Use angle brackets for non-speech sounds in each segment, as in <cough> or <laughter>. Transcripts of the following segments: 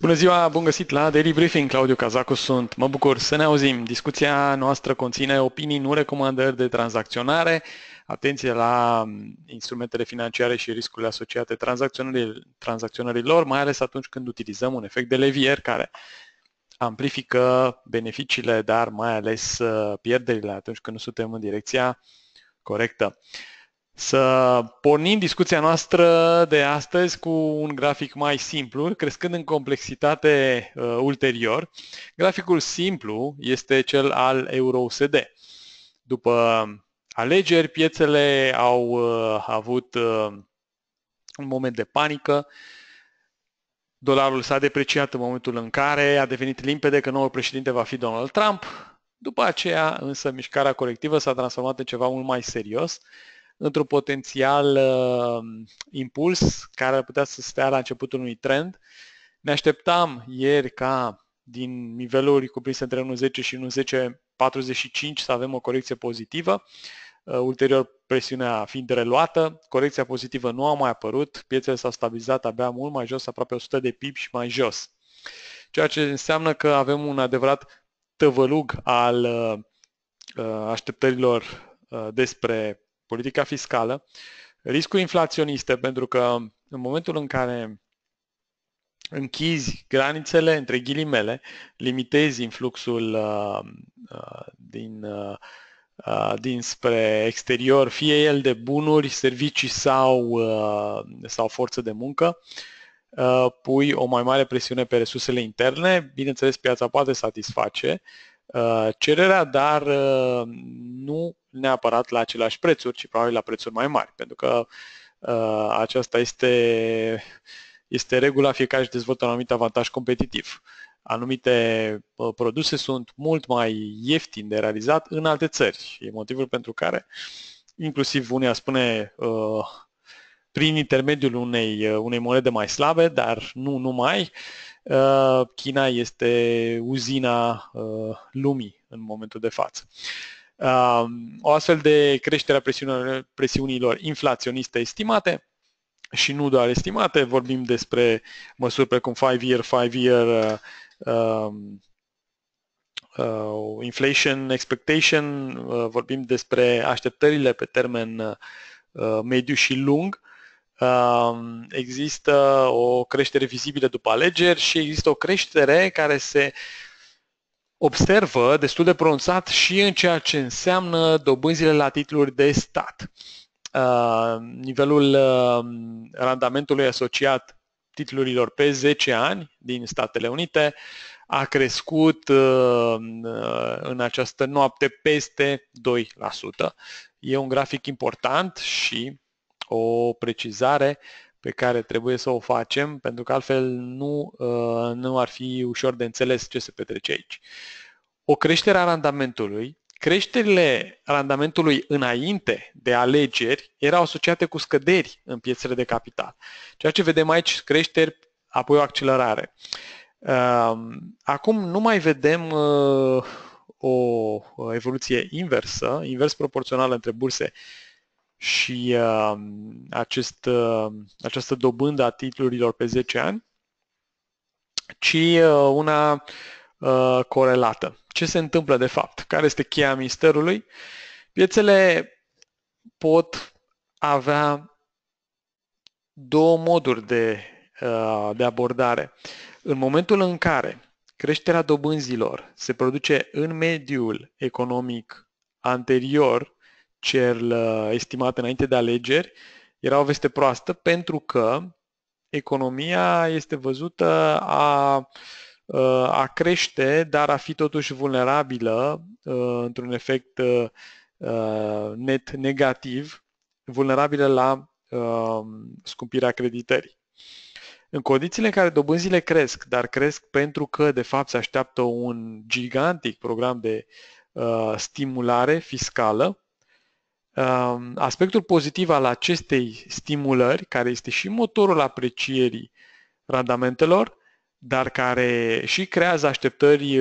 Bună ziua, bun găsit la Daily Briefing, Claudiu Cazacu sunt. Mă bucur să ne auzim. Discuția noastră conține opinii, nu recomandări de tranzacționare, atenție la mm, instrumentele financiare și riscurile asociate tranzacționărilor, mai ales atunci când utilizăm un efect de levier care amplifică beneficiile, dar mai ales uh, pierderile atunci când nu suntem în direcția corectă să pornim discuția noastră de astăzi cu un grafic mai simplu, crescând în complexitate uh, ulterior. Graficul simplu este cel al EURUSD. După alegeri, piețele au uh, avut uh, un moment de panică. Dolarul s-a depreciat în momentul în care a devenit limpede că noul președinte va fi Donald Trump. După aceea, însă, mișcarea colectivă s-a transformat în ceva mult mai serios. Uh, într-un potențial uh, impuls care ar putea să stea la începutul unui trend. Ne așteptam ieri ca din niveluri cuprinse între 1.10 și 1.10.45 să avem o corecție pozitivă. Uh, ulterior, presiunea fiind reluată, corecția pozitivă nu a mai apărut, piețele s-au stabilizat abia mult mai jos, aproape 100 de pip și mai jos. Ceea ce înseamnă că avem un adevărat tăvălug al uh, uh așteptărilor uh, despre politica fiscală, riscul inflaționiste, pentru că în momentul în care închizi granițele, între ghilimele, limitezi influxul uh, uh, din, uh, uh exterior, fie el de bunuri, servicii sau, uh, sau forță de muncă, uh, pui o mai mare presiune pe resursele interne, bineînțeles piața poate satisface, Uh, cererea, dar uh, nu neapărat la aceleași prețuri, ci probabil la prețuri mai mari, pentru că uh, aceasta este, este regula, fiecare și dezvoltă un anumit avantaj competitiv. Anumite produse sunt mult mai ieftin de realizat în alte țări. E motivul pentru care inclusiv unea spune prin intermediul unei, unei monede mai slabe, dar nu numai, Uh, China este uzina uh, lumii în momentul de față. Um, o astfel de creștere a presiunilor inflaționiste estimate și nu doar estimate, vorbim despre măsuri precum 5-year, 5-year uh, um, uh, inflation expectation, vorbim despre așteptările pe termen mediu și lung există o creștere vizibilă după alegeri și există o creștere care se observă destul de pronunțat și în ceea ce înseamnă dobânzile la titluri de stat. Nivelul randamentului asociat titlurilor pe 10 ani din Statele Unite a crescut în această noapte peste 2%. E un grafic important și o precizare pe care trebuie să o facem, pentru că altfel nu, uh, nu ar fi ușor de înțeles ce se petrece aici. O creștere a randamentului, creșterile randamentului înainte de alegeri erau asociate cu scăderi în piețele de capital. Ceea ce vedem aici, creșteri, apoi o accelerare. Uh, acum nu mai vedem uh, o evoluție inversă, invers proporțională între burse și uh, acest, uh, această dobândă a titlurilor pe 10 ani, ci uh, una uh, corelată. Ce se întâmplă de fapt? Care este cheia misterului? Piețele pot avea două moduri de, uh, de abordare. În momentul în care creșterea dobânzilor se produce în mediul economic anterior cel uh, estimat înainte de alegeri era o veste proastă pentru că economia este văzută a, uh, a crește, dar a fi totuși vulnerabilă uh, într-un efect net negativ, vulnerabilă la scumpirea creditării. În condițiile în care dobânzile cresc, dar cresc pentru că, de fapt, se așteaptă un gigantic program de uh, stimulare fiscală, Ehm, aspectul pozitiv al acestei stimulări, care este și motorul aprecierii randamentelor, dar care și creează așteptări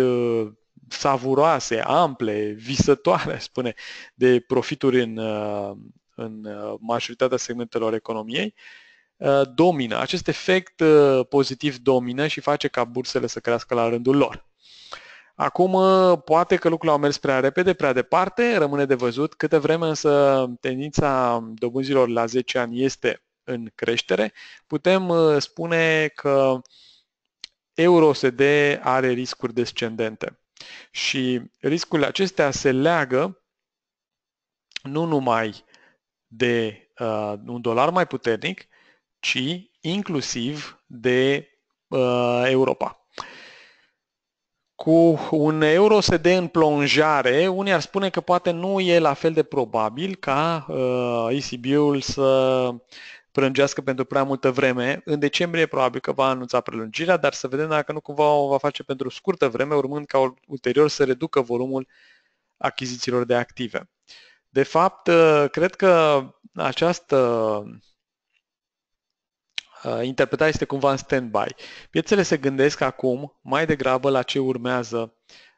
savuroase, ample, visătoare, <laughs> spune, de profituri în, în majoritatea segmentelor economiei, domină. Acest efect pozitiv domină și face ca bursele să crească la rândul lor. Acum, uh, poate că lucrurile au mers prea repede, prea departe, rămâne de văzut. Câte vreme însă tendința dobânzilor la 10 ani este în creștere, putem uh, spune că EUROSD are riscuri descendente. Și riscurile acestea se leagă nu numai de uh, un dolar mai puternic, ci inclusiv de uh, Europa. Cu un euro SD în plonjare, unii ar spune că poate nu e la fel de probabil ca uh, ECB-ul să prelungească pentru prea multă vreme. În decembrie probabil că va anunța prelungirea, dar să vedem dacă nu cumva o va face pentru scurtă vreme, urmând ca ulterior să reducă volumul achizițiilor de active. De fapt, uh, cred că această Uh, interpretarea este cumva în stand-by. Piețele se gândesc acum mai degrabă la ce urmează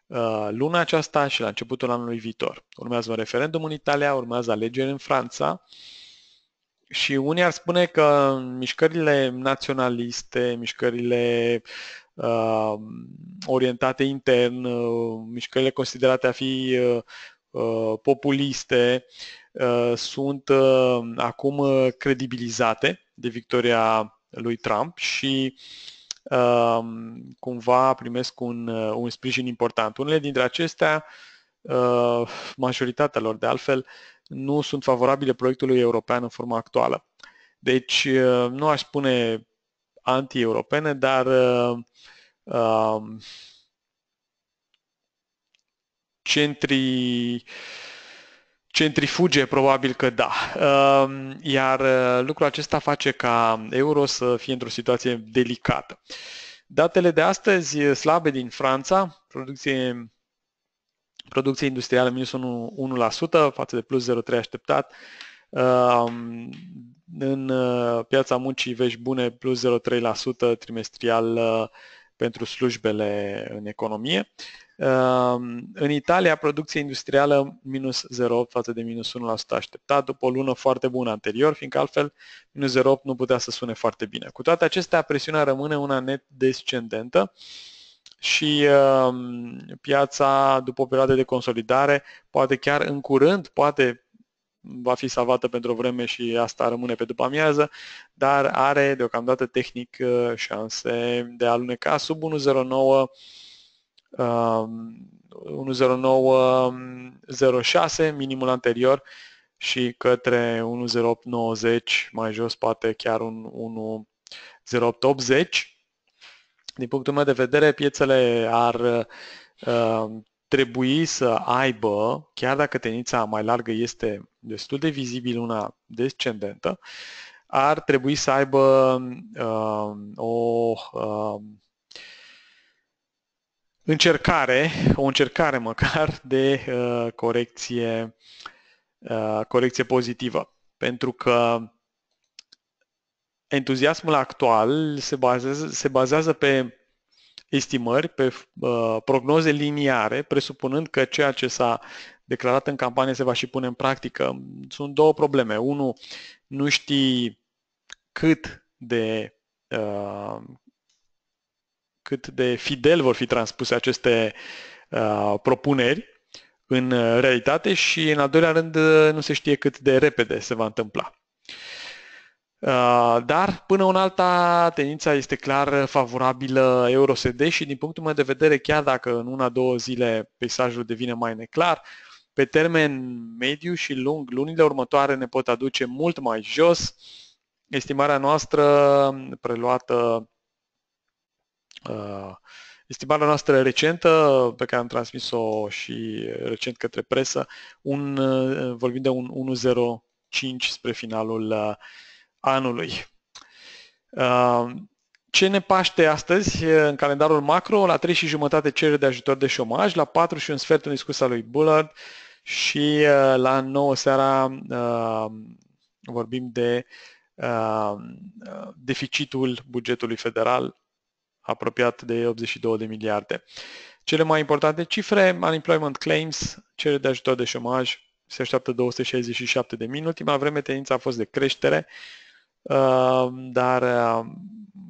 uh, luna aceasta și la începutul anului viitor. Urmează un referendum în Italia, urmează alegeri în Franța și unii ar spune că mișcările naționaliste, mișcările uh, orientate intern, uh, mișcările considerate a fi uh, uh populiste, uh, sunt uh, acum credibilizate de victoria lui Trump și um, cumva primesc un, uh, un sprijin important. Unele dintre acestea, uh, majoritatea lor de altfel, nu sunt favorabile proiectului european în forma actuală. Deci uh, nu aș spune anti-europene, dar uh, um, centrii Centrifuge, probabil că da. Ehm, iar eh, lucrul acesta face ca euro să fie într-o situație delicată. Datele de astăzi eh, slabe din Franța, producție, producție industrială minus 1% față de plus 0,3 așteptat, ehm, în eh, piața muncii vești bune plus 0,3% trimestrial pentru slujbele în economie. Ehm, în Italia, producția industrială minus 0,8 față de minus 1% așteptat, după o lună foarte bună anterior, fiindcă altfel minus 0,8 nu putea să sune foarte bine. Cu toate acestea, presiunea rămâne una net descendentă și ehm, piața, după o perioadă de consolidare, poate chiar în curând, poate va fi salvată pentru o vreme și asta rămâne pe după amiază, dar are deocamdată tehnic uh, șanse de a aluneca sub 109 10906 um, um, minimul anterior și către 10890 mai jos poate chiar un 10880 din punctul meu de vedere, piețele ar uh, trebui să aibă, chiar dacă tenița mai largă este destul de vizibil una descendentă, ar trebui să aibă uh, o uh, încercare, o încercare măcar de uh, corecție, uh, corecție pozitivă. Pentru că entuziasmul actual se bazează, se bazează pe estimări, pe uh, prognoze liniare, presupunând că ceea ce s-a declarat în campanie se va și pune în practică. Sunt două probleme. Unu, nu știi cât de uh, cât de fidel vor fi transpuse aceste uh, propuneri în realitate și, în al doilea rând, nu se știe cât de repede se va întâmpla. Uh, dar, până una alta, tendința este clar favorabilă EuroSD și, din punctul meu de vedere, chiar dacă în una-două zile peisajul devine mai neclar, pe termen mediu și lung, lunile următoare ne pot aduce mult mai jos. Estimarea noastră preluată uh, Estimarea noastră recentă, pe care am transmis-o și recent către presă, un, uh, vorbim de un 1.05 spre finalul uh, anului. Uh, ce ne paște astăzi în calendarul macro? La 3 și jumătate cereri de ajutor de șomaj, la 4 și un sfert în discursa lui Bullard și uh, la 9 seara uh, vorbim de deficitul bugetului federal apropiat de 82 de miliarde. Cele mai importante cifre, unemployment claims, cereri de ajutor de șomaj, se așteaptă 267 de mii. În ultima vreme tendința a fost de creștere, Ehm, dar ehm,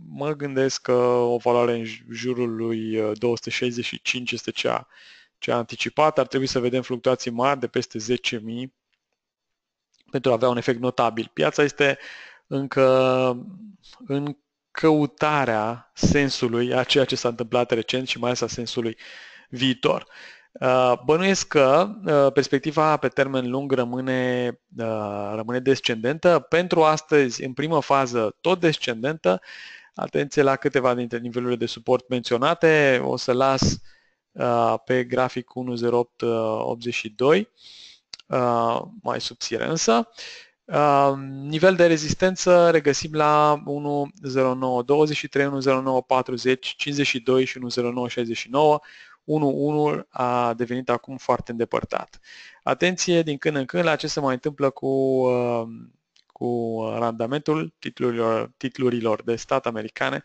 mă gândesc că o valoare în jurul lui 265 este cea, cea anticipată. Ar trebui să vedem fluctuații mari de peste 10.000 pentru a avea un efect notabil. Piața este încă în căutarea sensului a ceea ce s-a întâmplat recent și mai ales a sensului viitor. Uh, bănuiesc că uh, perspectiva pe termen lung rămâne, uh, rămâne descendentă. Pentru astăzi, în primă fază, tot descendentă. Atenție la câteva dintre nivelurile de suport menționate. O să las pe grafic 10882 mai subțire însă. Nivel de rezistență regăsim la 10923, 10940, 52 și 10969 1-1 a devenit acum foarte îndepărtat. Atenție din când în când la ce se mai întâmplă cu, uh, cu randamentul titlurilor, titlurilor de stat americane.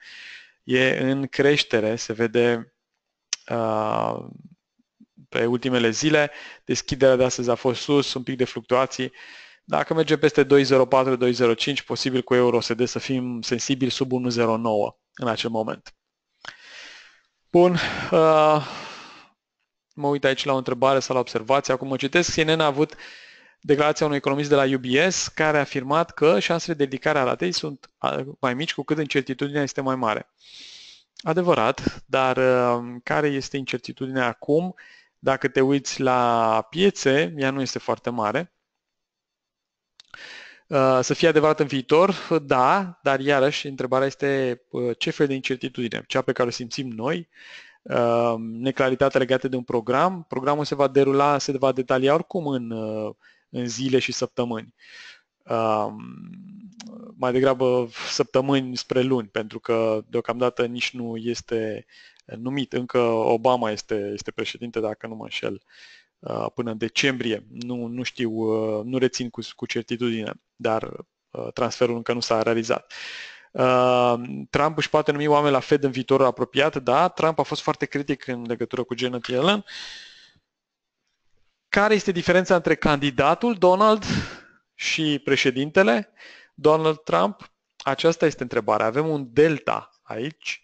E în creștere, se vede uh, pe ultimele zile. Deschiderea de astăzi a fost sus, un pic de fluctuații. Dacă merge peste 2.04-2.05, posibil cu EUROSD să fim sensibili sub 1.09 în acel moment. Bun, uh, mă uit aici la o întrebare sau la observație, acum mă citesc, CNN a avut declarația unui economist de la UBS care a afirmat că șansele de ridicare a ratei sunt mai mici cu cât incertitudinea este mai mare. Adevărat, dar um, care este incertitudinea acum? Dacă te uiți la piețe, ea nu este foarte mare. Uh, să fie adevărat în viitor, da, dar iarăși întrebarea este uh, ce fel de incertitudine? Cea pe care o simțim noi Ehm, neclaritate legată de un program. Programul se va derula, se va detalia oricum în, uh, în zile și săptămâni. Ehm, mai degrabă săptămâni spre luni, pentru că deocamdată nici nu este numit. Încă Obama este, este președinte, dacă nu mă înșel, uh, până în decembrie. Nu, nu știu, uh, nu rețin cu, cu certitudine, dar transferul încă nu s-a realizat. Uh, Ehm, Trump își poate numi oameni la Fed în viitorul apropiat, da, Trump a fost foarte critic în legătură cu Janet Yellen. Care este diferența între candidatul Donald și președintele Donald Trump? Aceasta este întrebarea. Avem un delta aici.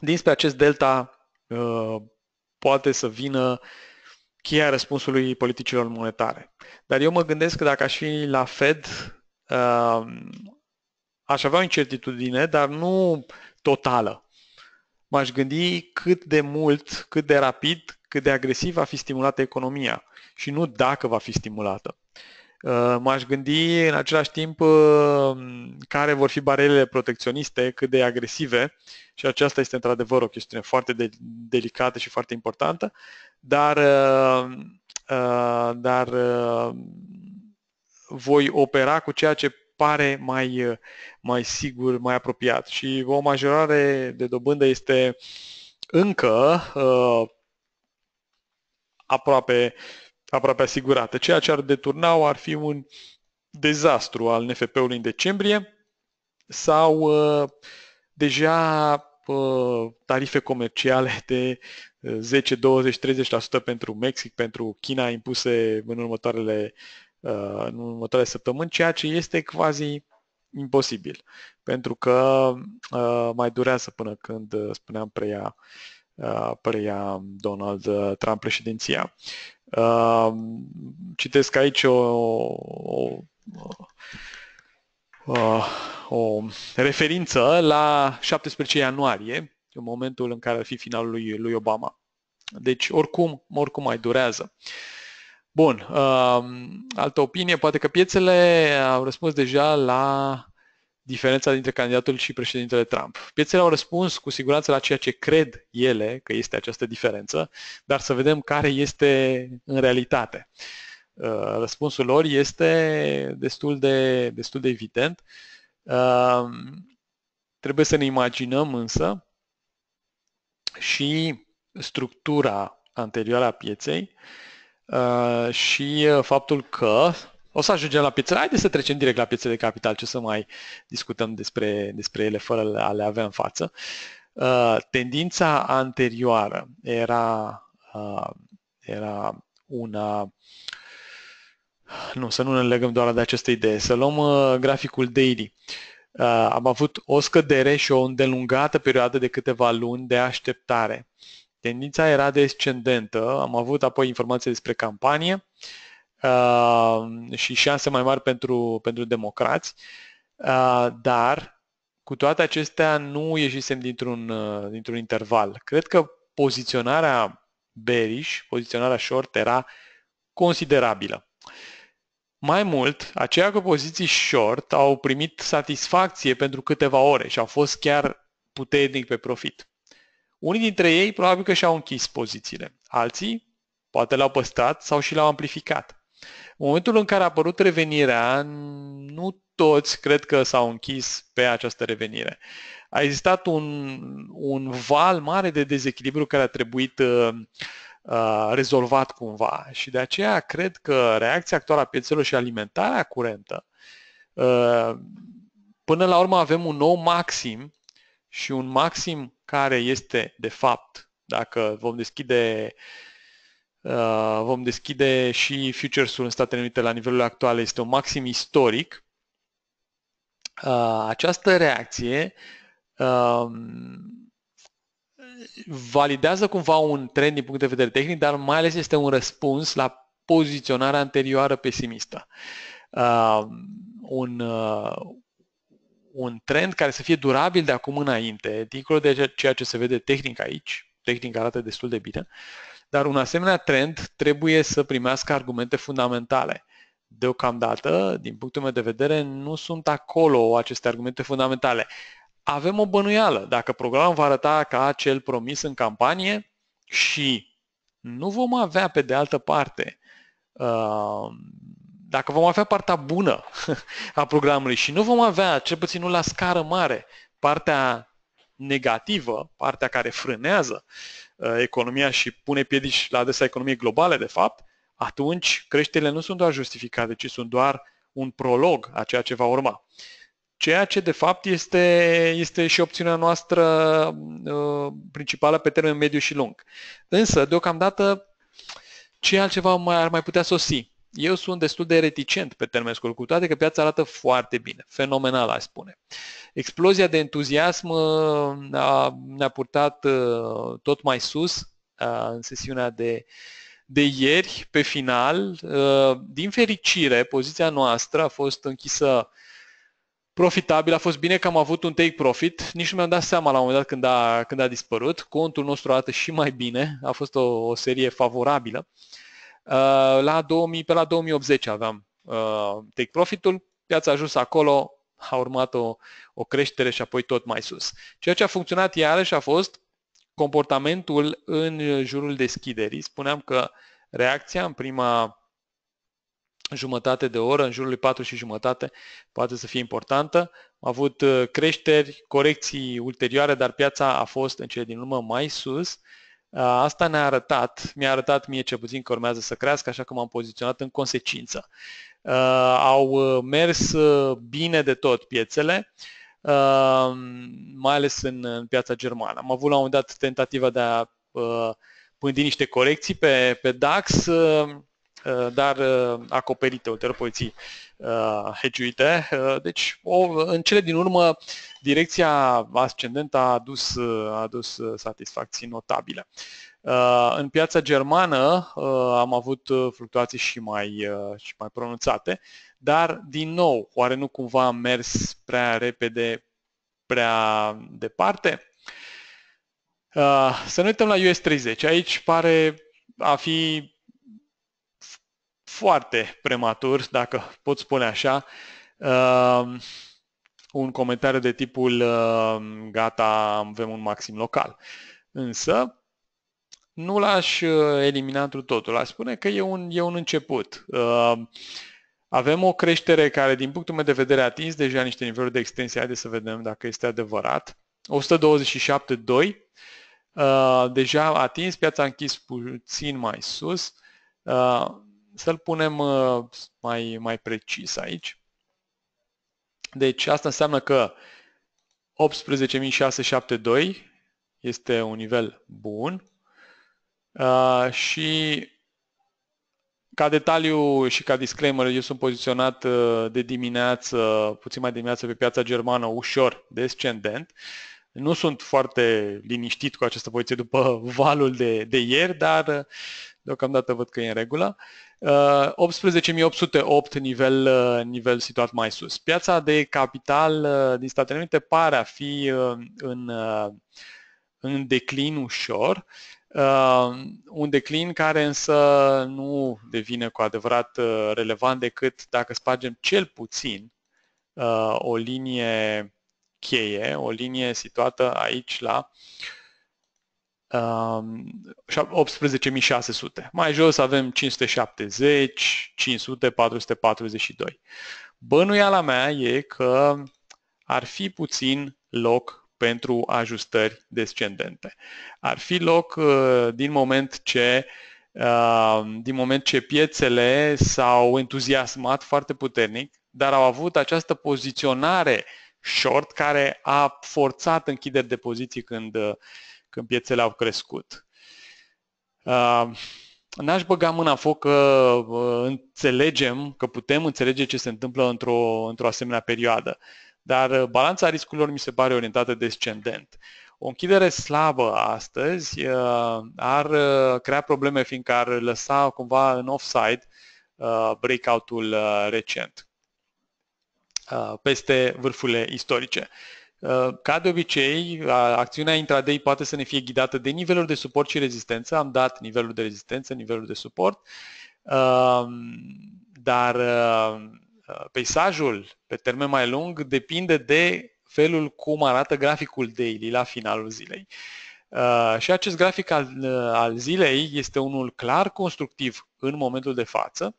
Dinspre acest delta ehm, poate să vină cheia răspunsului politicilor monetare. Dar eu mă gândesc că dacă aș fi la Fed, ehm, aș avea o incertitudine, dar nu totală. M-aș gândi cât de mult, cât de rapid, cât de agresiv va fi stimulată economia și nu dacă va fi stimulată. Uh, m-aș gândi în același timp uh, care vor fi barierele protecționiste, cât de agresive și aceasta este într-adevăr o chestiune foarte de- delicată și foarte importantă, dar, uh, dar voi opera cu ceea ce pare mai, uh, mai sigur, mai apropiat. Și o majorare de dobândă este încă uh, aproape, aproape asigurată. Ceea ce ar deturna ar fi un dezastru al NFP-ului în decembrie sau uh, deja uh, tarife comerciale de 10, 20, 30% pentru Mexic, pentru China impuse în următoarele Uh, în următoarele săptămâni, ceea ce este quasi imposibil, pentru că uh, mai durează până când, uh, spuneam, preia, preia Donald Trump președinția. Citesc aici o, o, o, o referință la 17 ianuarie, în momentul în care ar fi finalul lui, lui Obama. Deci, oricum, oricum mai durează. Uh, Bun, um, altă opinie, poate că piețele au răspuns deja la diferența dintre candidatul și președintele Trump. Piețele au răspuns cu siguranță la ceea ce cred ele că este această diferență, dar să vedem care este în realitate. Uh, răspunsul lor este destul de, destul de evident. Uh, trebuie să ne imaginăm însă și structura anterioară a pieței uh, Uh, și uh, faptul că o să ajungem la piețele. Haideți să trecem direct la piețele de capital, ce să mai discutăm despre, despre ele fără a le avea în față. Uh, tendința anterioară era, era una... Nu, să nu ne legăm doar de această idee. Să luăm graficul daily. am avut o scădere și o îndelungată perioadă de câteva luni de așteptare. Tendința era descendentă, am avut apoi informații despre campanie uh, și șanse mai mari pentru, pentru democrați, uh, dar cu toate acestea nu ieșisem dintr-un, uh, dintr-un interval. Cred că poziționarea bearish, poziționarea short era considerabilă. Mai mult, aceia cu poziții short au primit satisfacție pentru câteva ore și au fost chiar puternic pe profit. Unii dintre ei probabil că și-au închis pozițiile, alții poate l-au păstrat sau și l-au amplificat. În momentul în care a apărut revenirea, nu toți cred că s-au închis pe această revenire. A existat un, un val mare de dezechilibru care a trebuit uh, uh, rezolvat cumva și de aceea cred că reacția actuală a piețelor și alimentarea curentă, uh, până la urmă avem un nou maxim și un maxim care este, de fapt, dacă vom deschide uh, vom deschide și futures-ul în Statele Unite la nivelul actual, este un maxim istoric. Uh, această reacție um, validează cumva un trend din punct de vedere tehnic, dar mai ales este un răspuns la poziționarea anterioară pesimistă. Uh, un, un trend care să fie durabil de acum înainte, dincolo de ceea ce se vede tehnic aici, tehnic arată destul de bine, dar un asemenea trend trebuie să primească argumente fundamentale. Deocamdată, din punctul meu de vedere, nu sunt acolo aceste argumente fundamentale. Avem o bănuială. Dacă programul va arăta ca cel promis în campanie și nu vom avea pe de altă parte uh, dacă vom avea partea bună <laughs> a programului și nu vom avea, cel puțin nu la scară mare, partea negativă, partea care frânează uh, economia și pune piedici la adresa economiei globale, de fapt, atunci creșterile nu sunt doar justificate, ci sunt doar un prolog a ceea ce va urma. Ceea ce, de fapt, este, este și opțiunea noastră uh, principală pe termen mediu și lung. Însă, deocamdată, ce altceva mai, ar mai putea sosi? eu sunt destul de reticent pe termen scurt, cu toate că piața arată foarte bine, fenomenal, aș spune. Explozia de entuziasm uh, a, ne-a purtat uh, tot mai sus uh, în sesiunea de, de ieri, pe final. din fericire, poziția noastră a fost închisă profitabil, a fost bine că am avut un take profit, nici nu mi-am dat seama la un moment dat când a, când a dispărut, contul nostru arată și mai bine, a fost o, o serie favorabilă. Uh, Uh, la 2000, pe la 2080 aveam uh, take profitul piața a ajuns acolo, a urmat o, o creștere și apoi tot mai sus. Ceea ce a funcționat iarăși a fost comportamentul în jurul deschiderii. Spuneam că reacția în prima jumătate de oră, în jurul lui 4 și jumătate, poate să fie importantă. Am avut uh, creșteri, corecții ulterioare, dar piața a fost în cele din urmă mai sus. Uh, Asta ne-a arătat, mi-a arătat mie ce puțin că urmează să crească, așa că m-am poziționat în consecință. Au uh, mers uh, bine de tot piețele, mai ales în piața germană. Am avut la un moment dat tentativa de a uh, pândi niște corecții pe, pe DAX, Eh, dar eh, acoperite ulterior poliții eh, hegiuite. Deci, o, în cele din urmă, direcția ascendentă a adus, a adus satisfacții notabile. În piața germană am avut fluctuații și mai, și mai pronunțate, dar, din nou, oare nu cumva am mers prea repede, prea departe? Să ne uităm la US30. Aici pare a fi foarte prematur, dacă pot spune așa, uh, un comentariu de tipul uh, gata, avem un maxim local. Însă, nu l-aș eh, elimina întru totul. Aș spune că e un, e un început. Uh, avem o creștere care, din punctul meu de vedere, a atins deja niște niveluri de extensie. Haideți să vedem dacă este adevărat. 127.2 uh, deja atins, piața a închis puțin mai sus. Uh, să-l punem uh, mai, mai precis aici. Deci asta înseamnă că 18.672 este un nivel bun uh, și ca detaliu și ca disclaimer, eu sunt poziționat uh, de dimineață, puțin mai dimineață pe piața germană, ușor descendent. Nu sunt foarte liniștit cu această poziție după <laughs> valul de, de ieri, dar deocamdată văd că e în regulă. Uh, 18.808 uh, nivel, uh, nivel situat mai sus. Piața de capital uh, din Statele Unite pare a fi în, în declin ușor, un declin care însă nu devine cu adevărat relevant decât dacă spargem cel puțin o linie cheie, o linie situată aici la 18.600. Mai jos avem 570, 500, 442. Bănuiala mea e că ar fi puțin loc pentru ajustări descendente. Ar fi loc uh, din moment ce uh, din moment ce piețele s-au entuziasmat foarte puternic, dar au avut această poziționare short care a forțat închideri de poziții când uh, când piețele au crescut. Uh, n-aș băga mâna în foc că uh, înțelegem, că putem înțelege ce se întâmplă într-o, într-o asemenea perioadă, dar uh, balanța riscurilor mi se pare orientată descendent. O închidere slabă astăzi ar crea probleme fiindcă ar lăsa cumva în offside breakout-ul recent peste vârfurile istorice. Uh, ca de obicei, acțiunea intraday poate să ne fie ghidată de nivelul de suport și rezistență. Am dat nivelul de rezistență, nivelul de suport, uh, dar uh, peisajul pe termen mai lung depinde de felul cum arată graficul daily la finalul zilei. Și acest grafic al, al zilei este unul clar constructiv în momentul de față,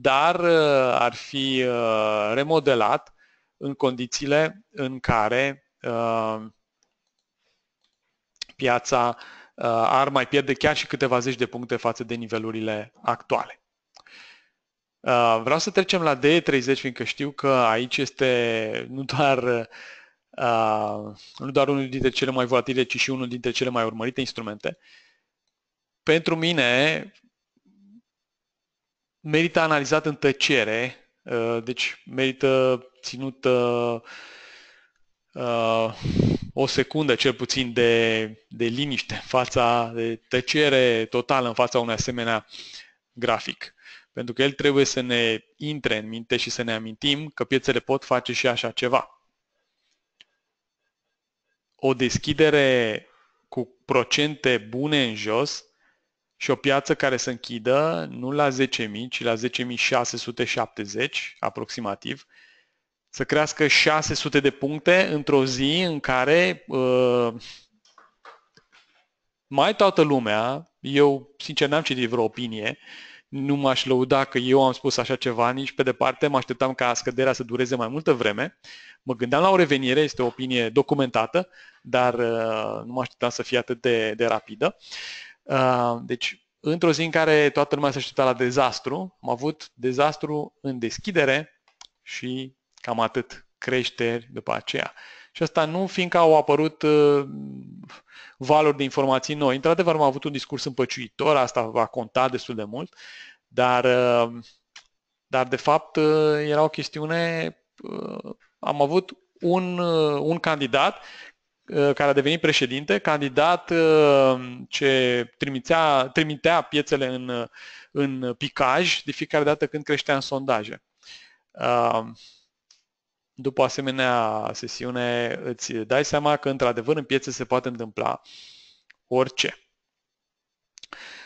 dar ar fi remodelat în condițiile în care uh, piața uh, ar mai pierde chiar și câteva zeci de puncte față de nivelurile actuale. Uh, vreau să trecem la DE30, fiindcă știu că aici este nu doar, nu doar unul dintre cele mai volatile, ci și unul dintre cele mai urmărite instrumente. Pentru mine, merită analizat în tăcere, deci merită ținută uh, uh, o secundă cel puțin de, de liniște în fața, de tăcere totală în fața unui asemenea grafic. Pentru că el trebuie să ne intre în minte și să ne amintim că piețele pot face și așa ceva. O deschidere cu procente bune în jos și o piață care se închidă nu la 10.000, ci la 10.670 aproximativ, să crească 600 de puncte într-o zi în care uh, mai toată lumea, eu sincer n-am citit vreo opinie, nu m-aș lăuda că eu am spus așa ceva nici pe departe, mă așteptam ca scăderea să dureze mai multă vreme. Mă gândeam la o revenire, este o opinie documentată, dar uh, nu mă așteptam să fie atât de, de rapidă. Uh, deci, într-o zi în care toată lumea se aștepta la dezastru, am avut dezastru în deschidere și Cam atât. Creșteri după aceea. Și asta nu fiindcă au apărut uh, valuri de informații noi. Într-adevăr, am avut un discurs împăciuitor, asta va conta destul de mult, dar, uh, dar de fapt uh, era o chestiune... Uh, am avut un, uh, un candidat uh, care a devenit președinte, candidat uh, ce trimitea, trimitea piețele în, în picaj de fiecare dată când creștea în sondaje. Uh, după asemenea sesiune îți dai seama că într-adevăr în piețe se poate întâmpla orice.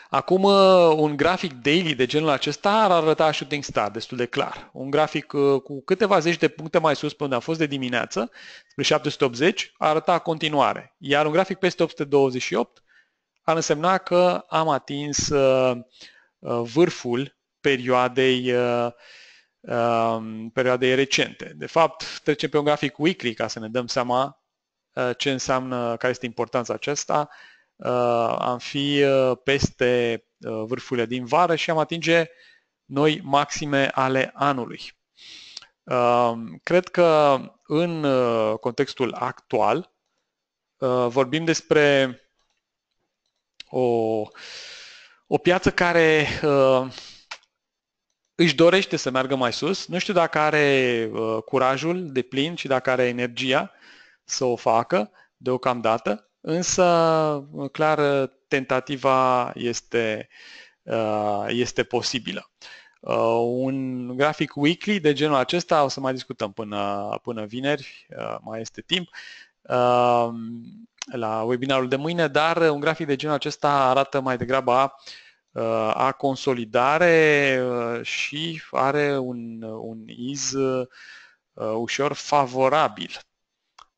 Acum, uh, un grafic daily de genul acesta ar arăta shooting star destul de clar. Un grafic uh, cu câteva zeci de puncte mai sus pe unde a fost de dimineață, spre 780, ar arăta continuare. Iar un grafic peste 828 ar însemna că am atins uh, vârful perioadei Um, perioadei recente. De fapt, trecem pe un grafic weekly ca să ne dăm seama uh, ce înseamnă, care este importanța acesta. Uh, am fi uh, peste vârfurile din vară și am atinge noi maxime ale anului. Um, cred că în contextul actual vorbim despre o, o piață care își dorește să meargă mai sus, nu știu dacă are uh, curajul de plin și dacă are energia să o facă deocamdată, însă uh, clar tentativa este, uh, este posibilă. Uh, un grafic weekly de genul acesta o să mai discutăm până, până vineri, uh, mai este timp. Uh, la webinarul de mâine, dar un grafic de genul acesta arată mai degrabă a consolidare uh, și are un, un iz uh, ușor favorabil,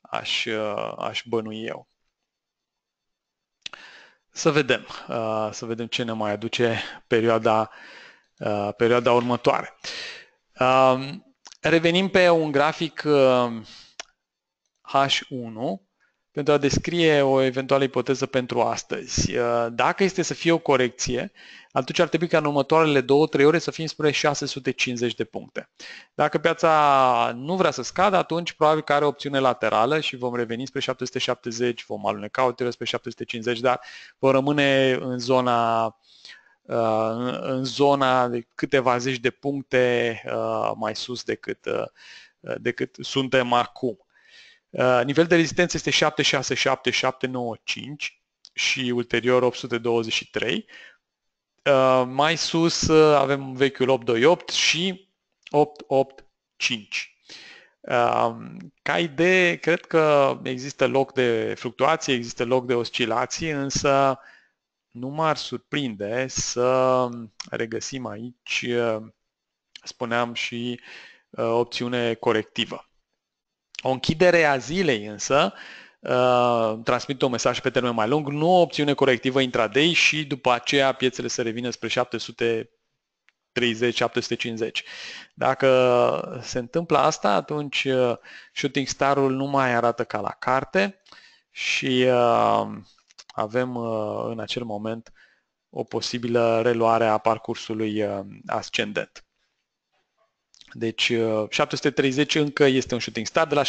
aș, uh, aș bănui eu. Să vedem, să vedem ce ne mai aduce perioada, perioada următoare. Um, revenim pe un grafic H1 pentru a descrie o eventuală ipoteză pentru astăzi. Uh, dacă este să fie o corecție, atunci ar trebui ca în următoarele 2-3 ore să fim spre 650 de puncte. Dacă piața nu vrea să scadă, atunci probabil că are o opțiune laterală și vom reveni spre 770, vom aluneca o spre 750, dar vom rămâne în zona uh, în zona de câteva zeci de puncte uh, mai sus decât, decât suntem acum nivel uh, nivelul de rezistență este 767795 și ulterior 823. Uh, mai sus uh, avem vechiul 828 și 885. Uh, ca idee, cred că există loc de fluctuație, există loc de oscilații, însă nu m-ar surprinde să regăsim aici, uh, spuneam, și opțiune corectivă. O închidere a zilei însă uh, transmite un mesaj pe termen mai lung, nu o opțiune corectivă intraday și după aceea piețele se revină spre 700 30-750. Dacă se întâmplă asta, atunci uh, Shooting Star-ul nu mai arată ca la carte și uh, avem în acel moment o posibilă reluare a parcursului ascendent. Deci 730 uh, încă este un shooting star, de la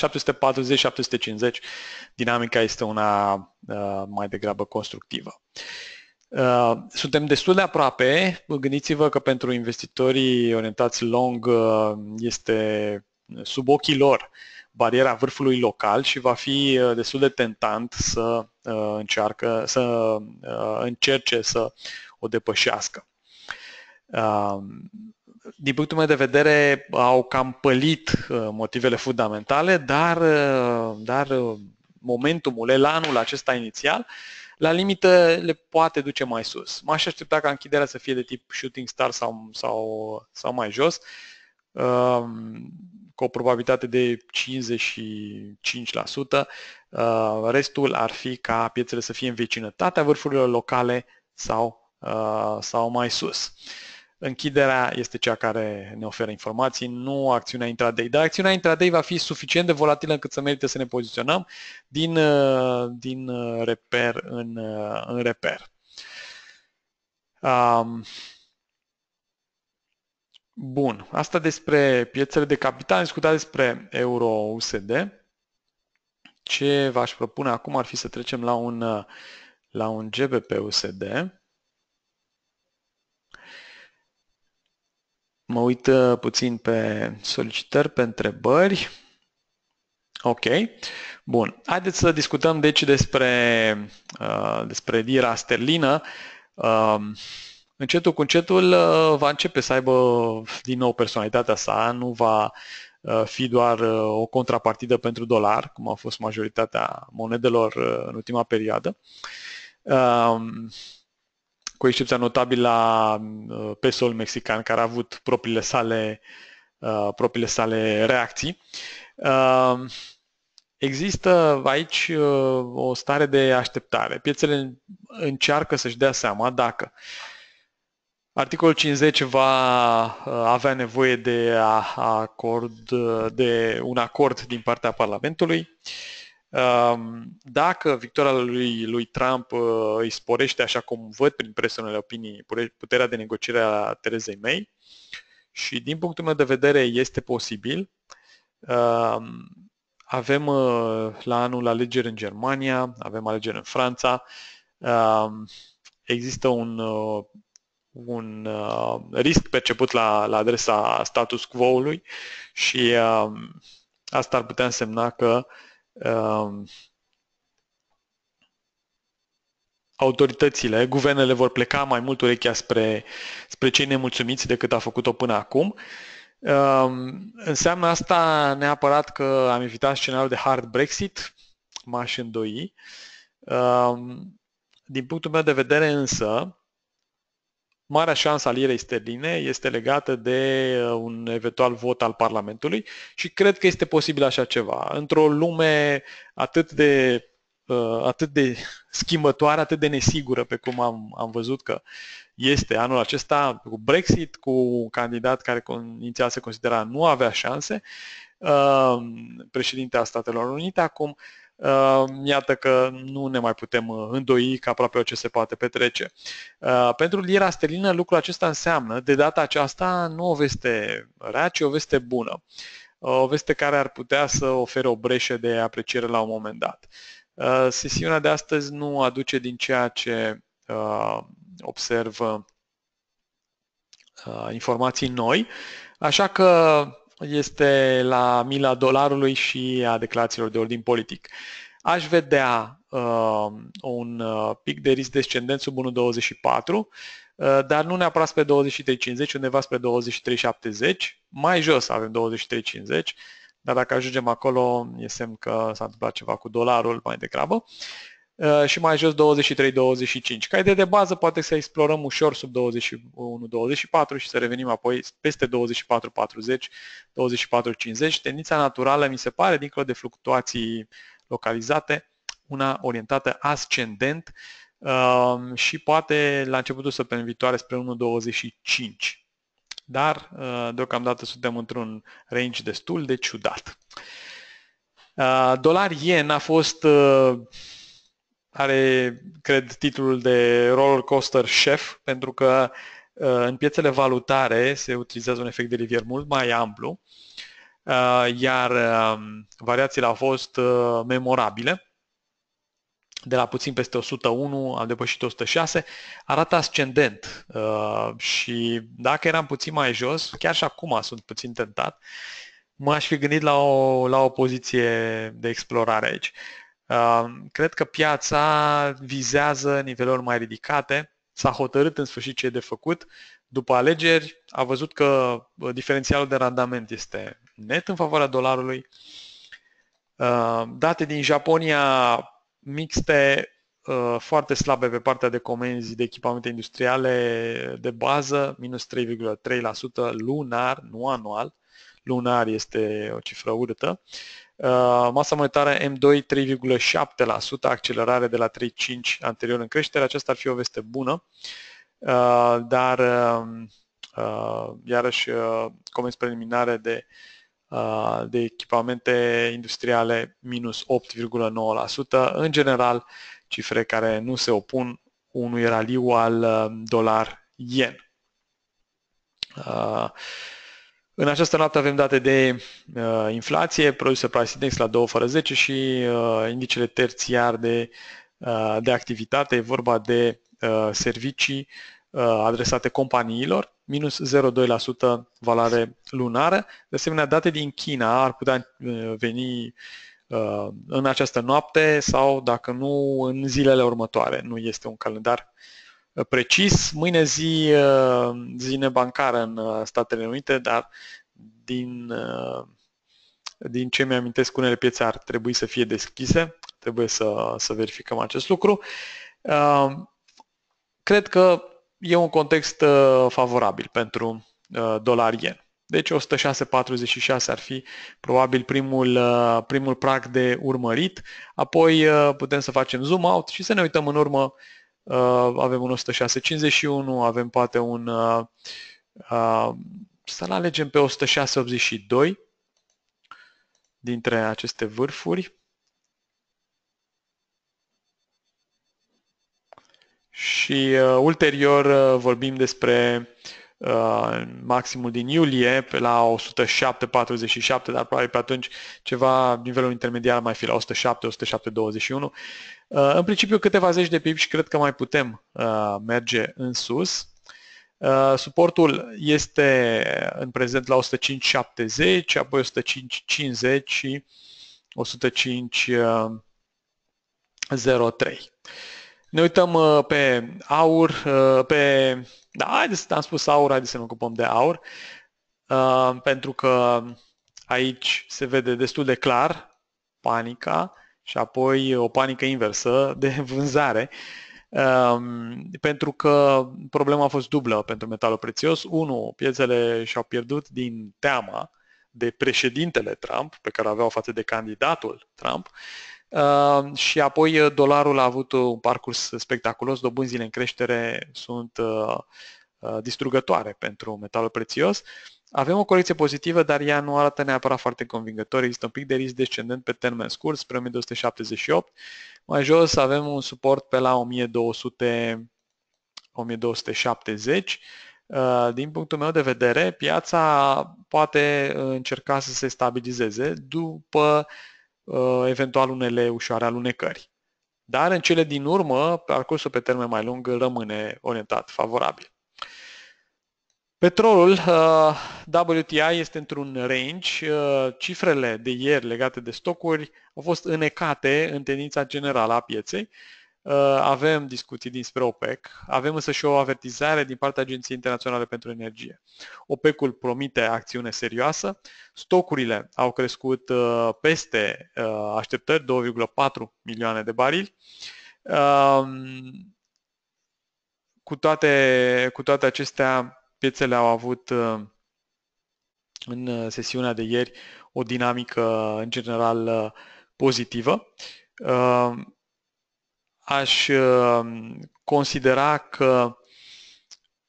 740-750 dinamica este una uh, mai degrabă constructivă. Uh, suntem destul de aproape, gândiți-vă că pentru investitorii orientați long este sub ochii lor bariera vârfului local și va fi destul de tentant să încearcă, să încerce să o depășească din punctul meu de vedere, au cam pălit uh, motivele fundamentale, dar, uh, dar uh, momentumul, elanul acesta inițial, la limită le poate duce mai sus. M-aș aștepta ca închiderea să fie de tip shooting star sau, sau, sau mai jos, cu o probabilitate de 55%. Restul ar fi ca piețele să fie în vecinătatea vârfurilor locale sau, sau mai sus. Uh, Închiderea este cea care ne oferă informații, nu acțiunea intraday. Dar acțiunea intraday va fi suficient de volatilă încât să merite să ne poziționăm din, uh, din uh, reper în, uh, în reper. Um, bun, asta despre piețele de capital, am discutat despre euro-USD. Ce v-aș propune acum ar fi să trecem la un, la un GBP-USD. Mă uit uh, puțin pe solicitări, pe întrebări. Ok, bun. Haideți să discutăm deci despre, uh, despre lira sterlină. Uh, încetul cu încetul uh, va începe să aibă din nou personalitatea sa, nu va uh, fi doar uh, o contrapartidă pentru dolar, cum a fost majoritatea monedelor uh, în ultima perioadă. Uh, cu excepția notabilă a uh, mexican, care a avut propriile sale, uh, propriile sale reacții. Uh, există aici o stare de așteptare. Piețele încearcă să-și dea seama dacă Articolul 50 va avea nevoie de, acord, de un acord din partea Parlamentului. Uh, dacă victoria lui, lui Trump uh, îi sporește, așa cum văd prin presiunile opinii, puterea de negociere a Terezei May, și din punctul meu de vedere este posibil, avem uh, la anul alegeri în Germania, avem alegeri în Franța, există un, uh, un risc perceput la, la adresa status quo-ului și asta ar putea însemna că uh, um, autoritățile, guvernele vor pleca mai mult urechea spre, spre cei nemulțumiți decât a făcut-o până acum. Um, înseamnă asta neapărat că am evitat scenariul de hard Brexit, m-aș îndoi. Um, din punctul meu de vedere însă, marea șansă a lirei sterline este legată de uh, un eventual vot al Parlamentului și cred că este posibil așa ceva. Într-o lume atât de, uh, atât de schimbătoare, atât de nesigură pe cum am, am văzut că este anul acesta cu Brexit, cu un candidat care inițial se considera nu avea șanse, uh, președintea Statelor Unite acum, uh, Uh, iată că nu ne mai putem uh, îndoi că aproape orice se poate petrece. Uh, pentru lira sterlină lucrul acesta înseamnă, de data aceasta, nu o veste rea, ci o veste bună. O veste care ar putea să ofere o breșă de apreciere la un moment dat. Sesiunea de astăzi nu aduce din ceea ce observ informații noi, așa că este la mila dolarului și a declarațiilor de ordin politic. Aș vedea uh, un uh, pic de risc descendent sub 1,24, uh, dar nu neapărat spre 23,50, undeva spre 23,70. Mai jos avem 23,50, dar dacă ajungem acolo, e semn că s-a întâmplat ceva cu dolarul mai degrabă. Uh, Uh, și mai jos 23-25. Ca idee de bază poate să explorăm ușor sub 21-24 și să revenim apoi peste 24-40, 24-50. Tendința naturală mi se pare, dincolo de fluctuații localizate, una orientată ascendent um, și poate la începutul săptămânii viitoare spre 1.25. Dar uh, deocamdată suntem într-un range destul de ciudat. Uh, Dolar yen a fost are, cred, titlul de roller coaster chef, pentru că uh, în piețele valutare se utilizează un efect de livier mult mai amplu, uh, iar um, variațiile au fost uh, memorabile. De la puțin peste 101 am depășit 106, arată ascendent și dacă eram puțin mai jos, chiar și acum sunt puțin tentat, m-aș fi gândit la o, la o poziție de explorare aici. Cred că piața vizează niveluri mai ridicate, s-a hotărât în sfârșit ce e de făcut. După alegeri a văzut că uh, diferențialul de randament este net în favoarea dolarului. Uh, date din Japonia mixte uh, foarte slabe pe partea de comenzi de echipamente industriale de bază, minus 3,3% lunar, nu anual. Lunar este o cifră urâtă. Uh, masa monetară M2 3,7%, accelerare de la 3,5 anterior în creștere. Aceasta ar fi o veste bună, uh, dar um, uh, iarăși comenzi preliminare de, de echipamente industriale minus 8,9%. În general, cifre care nu se opun unui raliu al dolar-yen. În această noapte avem date de uh, inflație, produse price index la 2 fără 10 și uh, indicele terțiar de, uh, de activitate, e vorba de uh, servicii uh, adresate companiilor, minus 0,2% valoare lunară. De asemenea, date din China ar putea uh, veni uh, în această noapte sau, dacă nu, în zilele următoare. Nu este un calendar uh, precis. Mâine zi, uh, zi nebancară în uh, Statele Unite, dar din, uh, din ce mi-amintesc, unele piețe ar trebui să fie deschise. Trebuie să, să verificăm acest lucru. Cred că e un context favorabil pentru dolar-yen. Deci 106.46 ar fi probabil primul, primul prag de urmărit. Apoi putem să facem zoom out și să ne uităm în urmă Uh, avem un 106.51, avem poate un... Uh, uh, să-l alegem pe 106.82 dintre aceste vârfuri. Și uh, ulterior uh, vorbim despre Uh, maximul din iulie pe la 107.47, dar probabil pe atunci ceva nivelul intermediar mai fi la 107, 107 21. în principiu câteva zeci de pipi și cred că mai putem uh, merge în sus. Uh, suportul este în prezent la 105.70, apoi 105.50 și 105.03. Ne uităm uh, pe aur, uh, pe... Da, haideți, am spus aur, haideți să ne ocupăm de aur, uh, pentru că aici se vede destul de clar panica și apoi o panică inversă de <laughs> vânzare. Um, pentru că problema a fost dublă pentru metalul prețios. Unu, piețele și-au pierdut din teama de președintele Trump, pe care aveau față de candidatul Trump, Uh, și apoi eh, dolarul a avut eh, un parcurs spectaculos, dobânzile în creștere sunt uh, distrugătoare pentru metalul prețios. Avem o corecție pozitivă, dar ea nu arată neapărat foarte convingător. Există un pic de risc descendent pe termen scurt, spre 1278. Mai jos avem un suport pe la 1200, 1270. Din punctul meu de vedere, piața poate încerca să se stabilizeze după Uh, eventual unele ușoare alunecări. Dar în cele din urmă, parcursul pe termen mai lung rămâne orientat favorabil. Petrolul uh, WTI este într-un range. Uh, cifrele de ieri legate de stocuri au fost înecate în tendința generală a pieței, Uh, avem discuții dinspre OPEC, avem însă și o avertizare din partea Agenției Internaționale pentru Energie. OPEC-ul promite acțiune serioasă, stocurile au crescut uh, peste uh, așteptări, 2,4 milioane de barili. Um, cu toate, cu toate acestea, piețele au avut în sesiunea de ieri o dinamică în general pozitivă aș uh, considera că,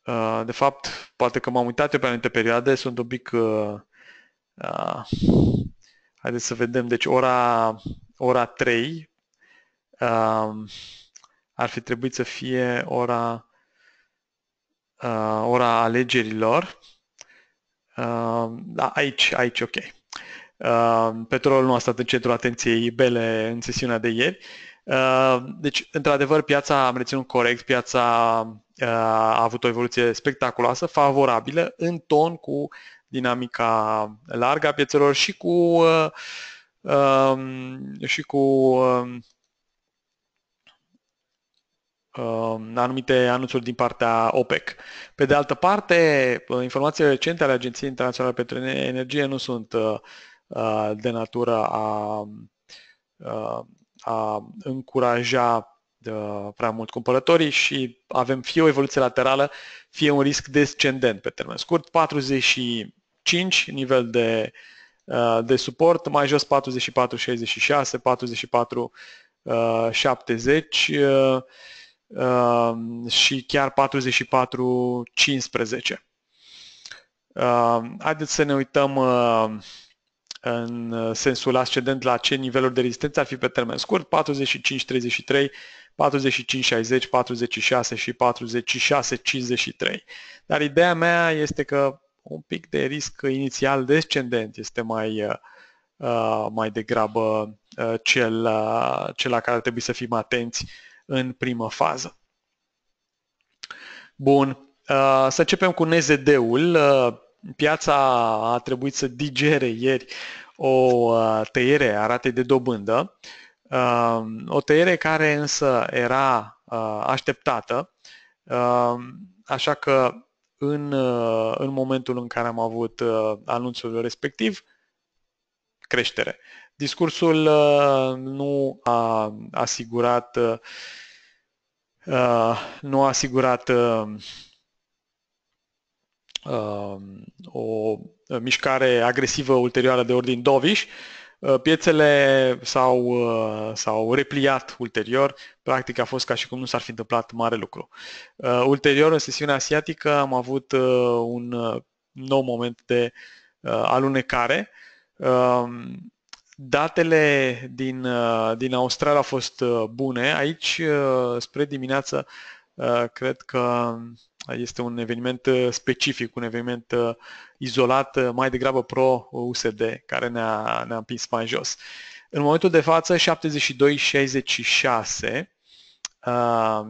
uh, de fapt, poate că m-am uitat eu pe anumite perioade, sunt un pic... Uh, haideți să vedem, deci ora, ora 3 ar fi trebuit să fie ora, ora alegerilor. Da, aici, aici, ok. Petrolul nu a stat în centrul atenției bele în sesiunea de ieri. Uh, Uh, deci, într-adevăr, piața, am reținut corect, piața uh, a avut o evoluție spectaculoasă, favorabilă, în ton cu dinamica largă a piețelor și cu uh, um, și cu um, um, anumite anunțuri din partea OPEC. Pe de altă parte, informațiile recente ale Agenției Internaționale pentru Energie nu sunt de natură a a încuraja uh, prea mult cumpărătorii și avem fie o evoluție laterală, fie un risc descendent pe termen scurt. 45 nivel de, uh, de suport, mai jos 44, 66, 44, 70 și chiar 44, 15. Uh, haideți să ne uităm în uh, sensul ascendent la ce niveluri de rezistență ar fi pe termen scurt, 45, 33, 45, 60, 46 și 46, 53. Dar ideea mea este că un pic de risc inițial descendent este mai, uh, uh, mai degrabă cel, cel la care ar trebui să fim atenți în primă fază. Bun, să începem cu NZD-ul Piața a trebuit să digere ieri o uh, tăiere a ratei de dobândă, uh, o tăiere care însă era uh, așteptată, așa că în, în momentul în care am avut anunțul respectiv, creștere. Discursul nu a asigurat nu a asigurat Um, o mișcare agresivă ulterioară de ordin doviș, uh, piețele s-au, uh, s-au repliat ulterior, practic a fost ca și cum nu s-ar fi întâmplat mare lucru. Uh, ulterior, în sesiunea asiatică, am avut un nou moment de alunecare. Um, datele din, din Australia au fost bune. Aici, spre dimineață, cred că este un eveniment uh, specific, un eveniment uh, izolat, uh, mai degrabă pro-USD, care ne-a, ne-a împins mai jos. În momentul de față, 72,66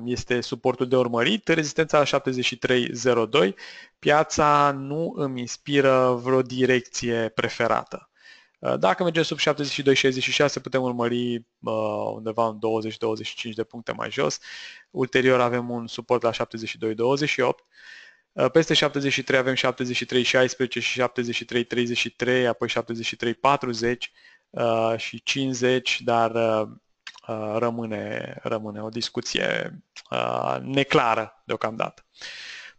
este suportul de urmărit, rezistența la 73,02. Piața nu îmi inspiră vreo direcție preferată. Uh, dacă mergem sub 72-66 putem urmări uh, undeva în 20-25 de puncte mai jos. Ulterior avem un suport la 72-28. Uh, peste 73 avem 73-16 și 73-33, apoi 73-40 și 50, dar rămâne, rămâne o discuție neclară deocamdată.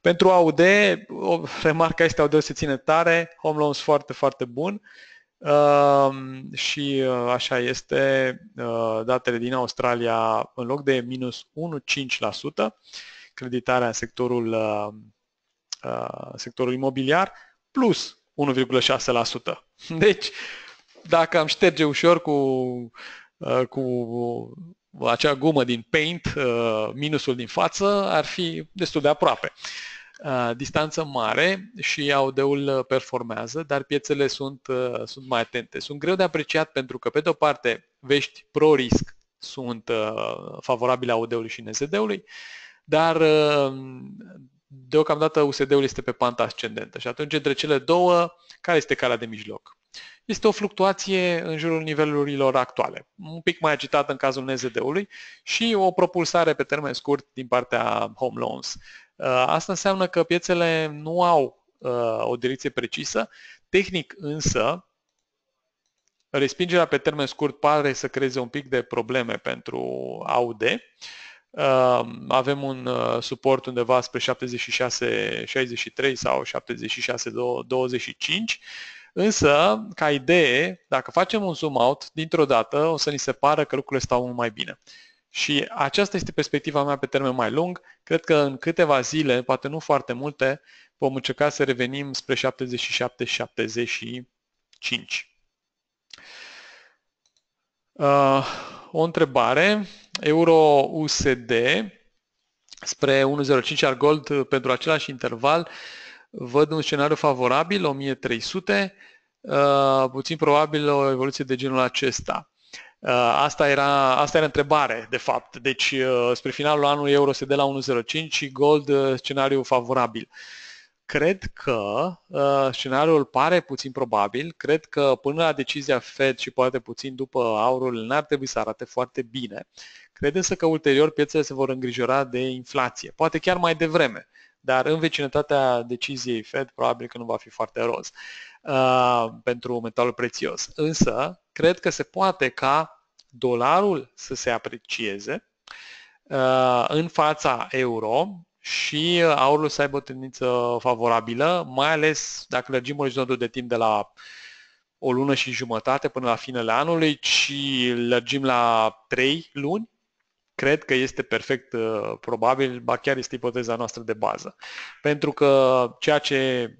Pentru AUD, o remarca este AUD se ține tare, home loans foarte, foarte bun. Uh, Ehm, și uh, așa este, uh, datele din Australia, în loc de minus 1,5%, creditarea în sectorul, uh, sectorul imobiliar, plus 1,6%. <laughs> Deci, dacă am șterge ușor cu, cu acea gumă din paint, minusul din față, ar fi destul de aproape. Uh, distanță mare și AUD-ul uh, performează, dar piețele sunt, uh, sunt mai atente. Sunt greu de apreciat pentru că, pe de-o parte, vești pro-risc sunt favorabile AUD-ului și NSD-ului, dar deocamdată USD-ul este pe panta ascendentă și atunci între cele două, care este calea de mijloc? Este o fluctuație în jurul nivelurilor actuale, un pic mai agitată în cazul NZD-ului și o propulsare pe termen scurt din partea home loans. Uh, asta înseamnă că piețele nu au uh, o direcție precisă. Tehnic însă, respingerea pe termen scurt pare să creeze un pic de probleme pentru AUD. Uh, avem un suport undeva spre 76-63 sau 76-25, însă, ca idee, dacă facem un zoom out, dintr-o dată o să ni se pară că lucrurile stau mult mai bine. Și aceasta este perspectiva mea pe termen mai lung. Cred că în câteva zile, poate nu foarte multe, vom încerca să revenim spre 77-75. Uh, o întrebare. Euro-USD spre 1.05 ar gold pentru același interval. Văd un scenariu favorabil, 1300, uh, puțin probabil o evoluție de genul acesta. Uh, asta era, asta era întrebare, de fapt. Deci, uh, spre finalul anului euro se dă la 1.05 și gold uh, scenariu favorabil. Cred că scenariul pare puțin probabil, cred că până la decizia Fed și poate puțin după aurul n-ar trebui să arate foarte bine. Cred însă că ulterior piețele se vor îngrijora de inflație, poate chiar mai devreme, dar în vecinătatea deciziei Fed probabil că nu va fi foarte roz. Uh, Uh, pentru metalul prețios. Însă, cred că se poate ca dolarul să se aprecieze uh, în fața euro și aurul să aibă o tendință favorabilă, mai ales dacă lărgim orizontul de timp de la o lună și jumătate până la finele anului și lărgim la trei luni, cred că este perfect uh, probabil, ba chiar este ipoteza noastră de bază. Pentru că ceea ce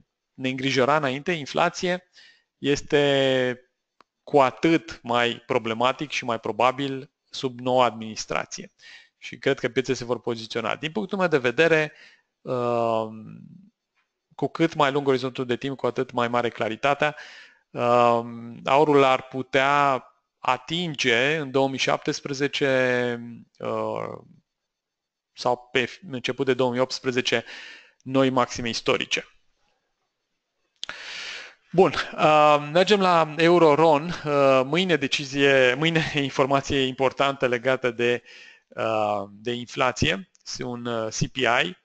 ne îngrijora înainte, inflație, este cu atât mai problematic și mai probabil sub noua administrație. Și cred că piețele se vor poziționa. Din punctul meu de vedere, um, cu cât mai lung orizontul de timp, cu atât mai mare claritatea, um, aurul ar putea atinge în 2017 uh, sau pe început de 2018 noi maxime istorice. Bun, uh, mergem la Euroron. Uh, mâine decizie, mâine <laughs> informație importantă legată de, uh, de inflație. Este un CPI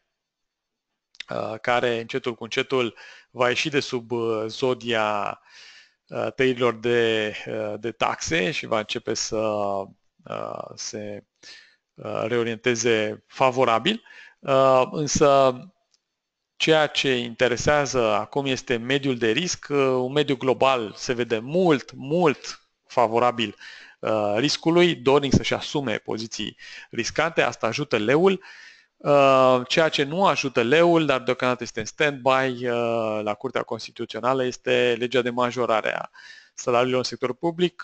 care încetul cu încetul va ieși de sub zodia tăierilor de, de taxe și va începe să se reorienteze favorabil. Însă Ceea ce interesează acum este mediul de risc. Uh, un mediu global se vede mult, mult favorabil uh, riscului, dornic să-și asume poziții riscante, asta ajută leul. Uh, ceea ce nu ajută leul, dar deocamdată este în stand-by la Curtea Constituțională, este legea de majorare a salariilor în sectorul public,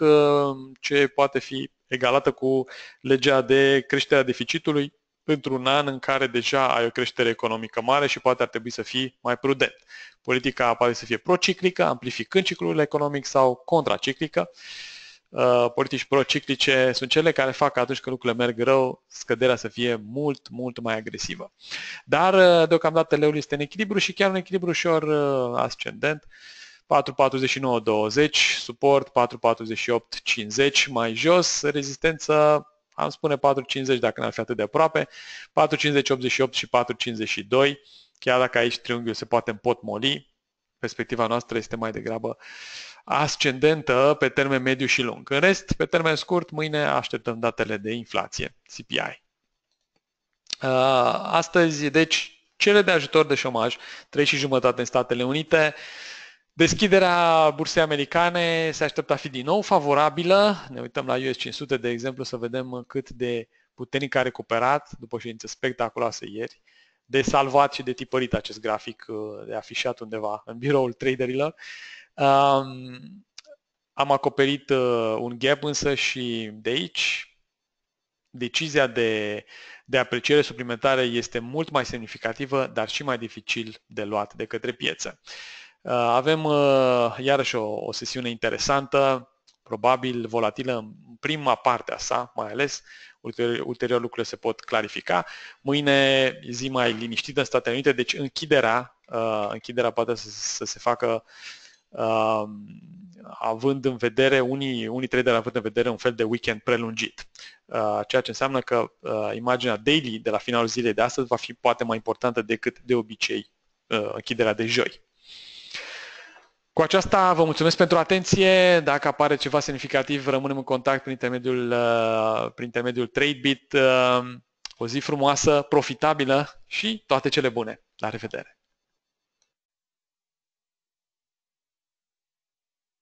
ce poate fi egalată cu legea de creșterea deficitului, pentru un an în care deja ai o creștere economică mare și poate ar trebui să fii mai prudent. Politica poate să fie prociclică, amplificând ciclul economic sau contraciclică. Uh, politici prociclice sunt cele care fac atunci când lucrurile merg rău, scăderea să fie mult, mult mai agresivă. Dar uh, deocamdată leul este în echilibru și chiar un echilibru ușor uh, ascendent. 4,49,20, suport 4,48,50, mai jos, rezistență am spune 4,50 dacă n-ar fi atât de aproape, 4,50, 88 și 4,52, chiar dacă aici triunghiul se poate împotmoli, perspectiva noastră este mai degrabă ascendentă pe termen mediu și lung. În rest, pe termen scurt, mâine așteptăm datele de inflație, CPI. Uh, astăzi, deci, cele de ajutor de șomaj, 3 și jumătate în Statele Unite, Deschiderea bursei americane se așteptă a fi din nou favorabilă. Ne uităm la US 500, de exemplu, să vedem cât de puternic a recuperat după ședință spectaculoasă ieri de salvat și de tipărit acest grafic uh, de afișat undeva în biroul traderilor. Um, am acoperit uh, un gap însă și de aici. Decizia de, de apreciere suplimentară este mult mai semnificativă, dar și mai dificil de luat de către pieță. Uh, Uh, avem uh, iarăși o, o sesiune interesantă, probabil volatilă în prima parte a sa, mai ales, ulterior, ulterior lucrurile se pot clarifica. Mâine zi mai liniștită în Statele Unite, deci închiderea, uh, închiderea poate să, să se facă uh, având în vedere, unii, unii trader având în vedere un fel de weekend prelungit, uh, ceea ce înseamnă că uh, imaginea daily de la finalul zilei de astăzi va fi poate mai importantă decât de obicei uh, închiderea de joi. Cu aceasta vă mulțumesc pentru atenție. Dacă apare ceva semnificativ, rămânem în contact prin intermediul, uh, prin intermediul TradeBit. Uh, o zi frumoasă, profitabilă și toate cele bune. La revedere!